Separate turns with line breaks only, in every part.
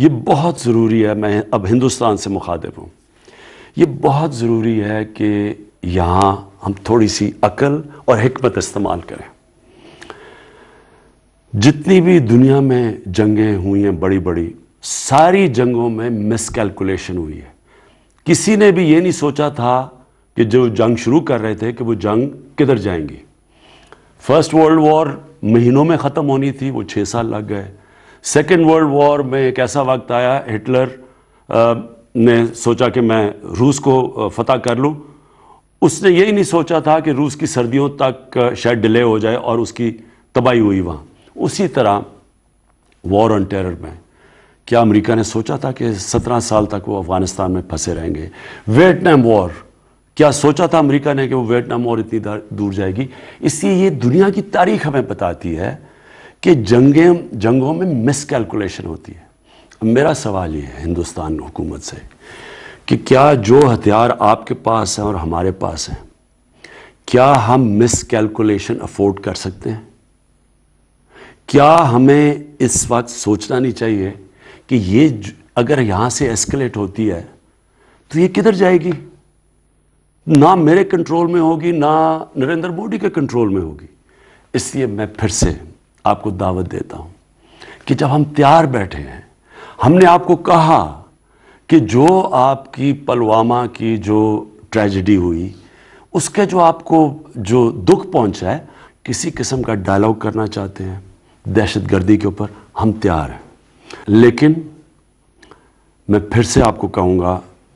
ये बहुत ज़रूरी है मैं अब हिंदुस्तान से मुखातिब हूँ ये बहुत ज़रूरी है कि यहाँ हम थोड़ी सी अकल और हमत इस्तेमाल करें जितनी भी दुनिया में जंगें हुई हैं बड़ी बड़ी सारी जंगों में मिसकैलकुलेशन हुई है किसी ने भी ये नहीं सोचा था कि जो जंग शुरू कर रहे थे कि वो जंग किधर जाएंगी फर्स्ट वर्ल्ड वॉर महीनों में ख़त्म होनी थी वो छः साल लग गए सेकेंड वर्ल्ड वॉर में एक ऐसा वक्त आया हिटलर ने सोचा कि मैं रूस को फतह कर लूँ उसने यही नहीं सोचा था कि रूस की सर्दियों तक शायद डिले हो जाए और उसकी तबाही हुई वहाँ उसी तरह वॉर ऑन टेरर में क्या अमेरिका ने सोचा था कि सत्रह साल तक वो अफगानिस्तान में फंसे रहेंगे वियटनाम वॉर क्या सोचा था अमेरिका ने कि वो वियटनाम वॉर इतनी दूर जाएगी इसलिए ये दुनिया की तारीख हमें बताती है कि जंगे जंगों में मिसकैलकुलेशन होती है मेरा सवाल ये है हिंदुस्तान हुकूमत से कि क्या जो हथियार आपके पास हैं और हमारे पास हैं क्या हम मिसकैलकुलेशन अफोर्ड कर सकते हैं क्या हमें इस वक्त सोचना नहीं चाहिए कि ये अगर यहाँ से एस्केलेट होती है तो ये किधर जाएगी ना मेरे कंट्रोल में होगी ना नरेंद्र मोदी के कंट्रोल में होगी इसलिए मैं फिर से आपको दावत देता हूं कि जब हम तैयार बैठे हैं हमने आपको कहा कि जो आपकी पलवामा की जो ट्रेजिडी हुई उसके जो आपको जो दुख पहुंचा है किसी किस्म का डायलॉग करना चाहते हैं दहशत गर्दी के ऊपर हम तैयार हैं लेकिन मैं फिर से आपको कहूंगा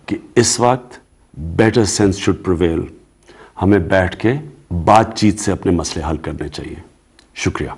कि इस वक्त बेटर सेंस शुड प्रिवेल हमें बैठ के बातचीत से अपने मसले हल करने चाहिए शुक्रिया